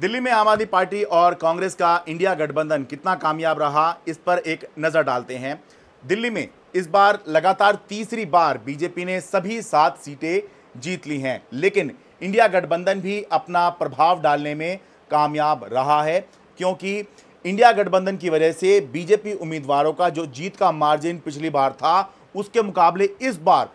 दिल्ली में आम आदमी पार्टी और कांग्रेस का इंडिया गठबंधन कितना कामयाब रहा इस पर एक नज़र डालते हैं दिल्ली में इस बार लगातार तीसरी बार बीजेपी ने सभी सात सीटें जीत ली हैं लेकिन इंडिया गठबंधन भी अपना प्रभाव डालने में कामयाब रहा है क्योंकि इंडिया गठबंधन की वजह से बीजेपी उम्मीदवारों का जो जीत का मार्जिन पिछली बार था उसके मुकाबले इस बार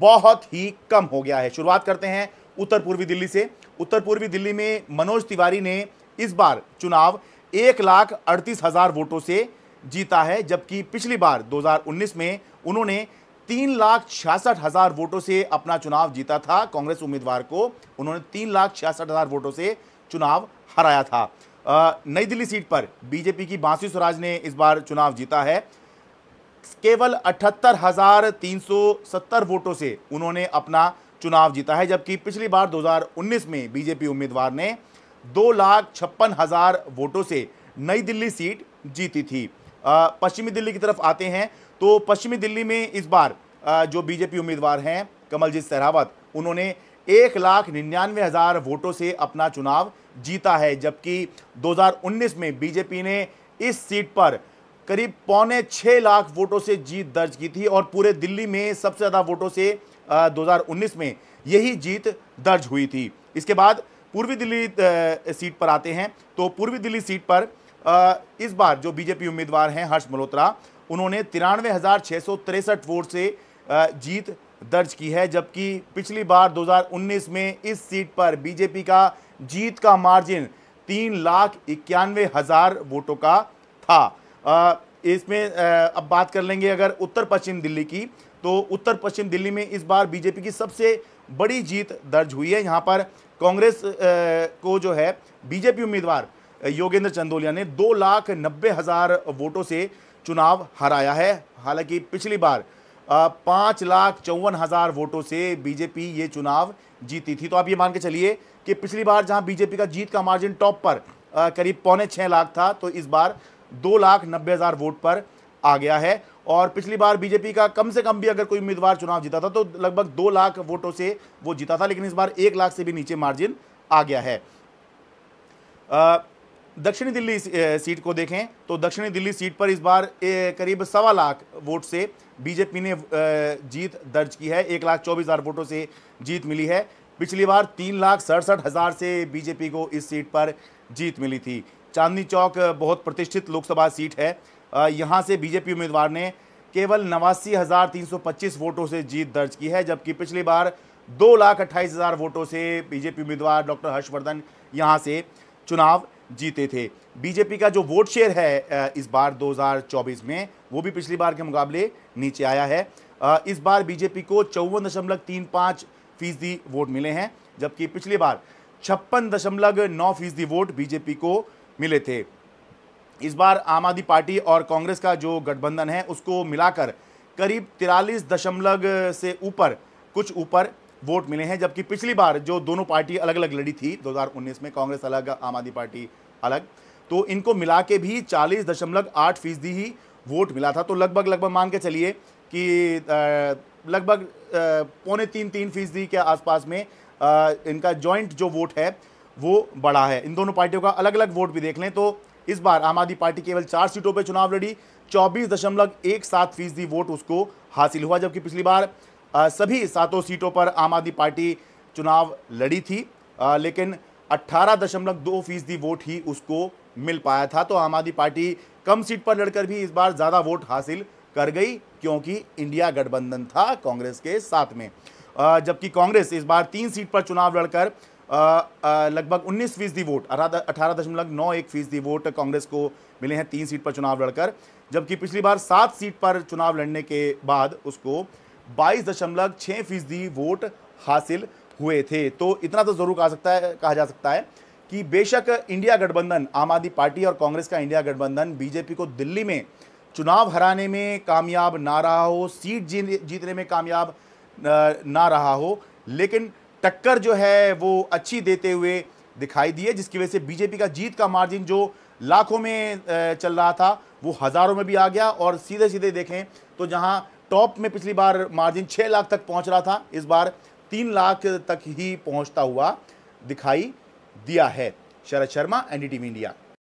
बहुत ही कम हो गया है शुरुआत करते हैं उत्तर पूर्वी दिल्ली से उत्तर पूर्वी दिल्ली में मनोज तिवारी ने इस बार चुनाव एक लाख अड़तीस हज़ार वोटों से जीता है जबकि पिछली बार 2019 में उन्होंने तीन लाख छियासठ हज़ार वोटों से अपना चुनाव जीता था कांग्रेस उम्मीदवार को उन्होंने तीन लाख छियासठ हज़ार वोटों से चुनाव हराया था नई दिल्ली सीट पर बीजेपी की बांसी स्वराज ने इस बार चुनाव जीता है केवल अठहत्तर हज़ार तीन सौ सत्तर वोटों से उन्होंने अपना चुनाव जीता है जबकि पिछली बार 2019 में बीजेपी उम्मीदवार ने दो लाख छप्पन हज़ार वोटों से नई दिल्ली सीट जीती थी पश्चिमी दिल्ली की तरफ आते हैं तो पश्चिमी दिल्ली में इस बार जो बीजेपी उम्मीदवार हैं कमलजीत सहरावत उन्होंने एक लाख निन्यानवे हज़ार वोटों से अपना चुनाव जीता है जबकि 2019 में बीजेपी ने इस सीट पर करीब पौने छः लाख वोटों से जीत दर्ज की थी और पूरे दिल्ली में सबसे ज़्यादा वोटों से 2019 में यही जीत दर्ज हुई थी इसके बाद पूर्वी दिल्ली सीट पर आते हैं तो पूर्वी दिल्ली सीट पर इस बार जो बीजेपी उम्मीदवार हैं हर्ष मल्होत्रा उन्होंने तिरानवे वोट से जीत दर्ज की है जबकि पिछली बार 2019 में इस सीट पर बीजेपी का जीत का मार्जिन तीन लाख इक्यानवे हज़ार वोटों का था इसमें अब बात कर लेंगे अगर उत्तर पश्चिम दिल्ली की तो उत्तर पश्चिम दिल्ली में इस बार बीजेपी की सबसे बड़ी जीत दर्ज हुई है यहाँ पर कांग्रेस को जो है बीजेपी उम्मीदवार योगेंद्र चंदोलिया ने दो लाख नब्बे हज़ार वोटों से चुनाव हराया है हालांकि पिछली बार पाँच लाख चौवन हज़ार वोटों से बीजेपी ये चुनाव जीती थी तो आप ये मान के चलिए कि पिछली बार जहां बीजेपी का जीत का मार्जिन टॉप पर करीब पौने छः लाख था तो इस बार दो लाख नब्बे हज़ार वोट पर आ गया है और पिछली बार बीजेपी का कम से कम भी अगर कोई उम्मीदवार चुनाव जीता था तो लगभग दो लाख वोटों से वो जीता था लेकिन इस बार एक लाख से भी नीचे मार्जिन आ गया है दक्षिणी दिल्ली सीट को देखें तो दक्षिणी दिल्ली सीट पर इस बार करीब सवा लाख वोट से बीजेपी ने जीत दर्ज की है एक लाख चौबीस हज़ार वोटों से जीत मिली है पिछली बार तीन लाख सड़सठ हज़ार से बीजेपी को इस सीट पर जीत मिली थी चांदनी चौक बहुत प्रतिष्ठित लोकसभा सीट है यहाँ से बीजेपी उम्मीदवार ने केवल नवासी हज़ार तीन सौ पच्चीस वोटों से जीत दर्ज की है जबकि पिछली बार दो लाख अट्ठाईस हज़ार वोटों से बीजेपी उम्मीदवार डॉक्टर हर्षवर्धन यहाँ से चुनाव जीते थे बीजेपी का जो वोट शेयर है इस बार 2024 में वो भी पिछली बार के मुकाबले नीचे आया है इस बार बीजेपी को चौवन दशमलव तीन पाँच फीसदी वोट मिले हैं जबकि पिछली बार छप्पन दशमलव नौ फीसदी वोट बीजेपी को मिले थे इस बार आम आदमी पार्टी और कांग्रेस का जो गठबंधन है उसको मिलाकर करीब तिरालीस दशमलव से ऊपर कुछ ऊपर वोट मिले हैं जबकि पिछली बार जो दोनों पार्टी अलग अलग लड़ी थी 2019 में कांग्रेस अलग आम आदमी पार्टी अलग तो इनको मिला के भी चालीस दशमलव आठ फीसदी ही वोट मिला था तो लगभग लगभग मान के चलिए कि लगभग पौने तीन तीन फीसदी के आसपास में इनका जॉइंट जो वोट है वो बड़ा है इन दोनों पार्टियों का अलग अलग वोट भी देख लें तो इस बार आम आदमी पार्टी केवल चार सीटों पर चुनाव लड़ी चौबीस दशमलव एक सात फीसदी वोट उसको हासिल हुआ जबकि पिछली बार आ, सभी सातों सीटों पर आम आदमी पार्टी चुनाव लड़ी थी आ, लेकिन अट्ठारह दशमलव दो फीसदी वोट ही उसको मिल पाया था तो आम आदमी पार्टी कम सीट पर लड़कर भी इस बार ज़्यादा वोट हासिल कर गई क्योंकि इंडिया गठबंधन था कांग्रेस के साथ में जबकि कांग्रेस इस बार तीन सीट पर चुनाव लड़कर लगभग उन्नीस फीसदी वोट अठारह दशमलव नौ एक फीसदी वोट कांग्रेस को मिले हैं तीन सीट पर चुनाव लड़कर जबकि पिछली बार सात सीट पर चुनाव लड़ने के बाद उसको बाईस दशमलव छः फीसदी वोट हासिल हुए थे तो इतना तो ज़रूर कहा सकता है कहा जा सकता है कि बेशक इंडिया गठबंधन आम आदमी पार्टी और कांग्रेस का इंडिया गठबंधन बीजेपी को दिल्ली में चुनाव हराने में कामयाब ना रहा हो सीट जीतने में कामयाब ना रहा हो लेकिन टक्कर जो है वो अच्छी देते हुए दिखाई दी है जिसकी वजह से बीजेपी का जीत का मार्जिन जो लाखों में चल रहा था वो हज़ारों में भी आ गया और सीधे सीधे देखें तो जहां टॉप में पिछली बार मार्जिन छः लाख तक पहुंच रहा था इस बार तीन लाख तक ही पहुंचता हुआ दिखाई दिया है शरद शर्मा एन इंडिया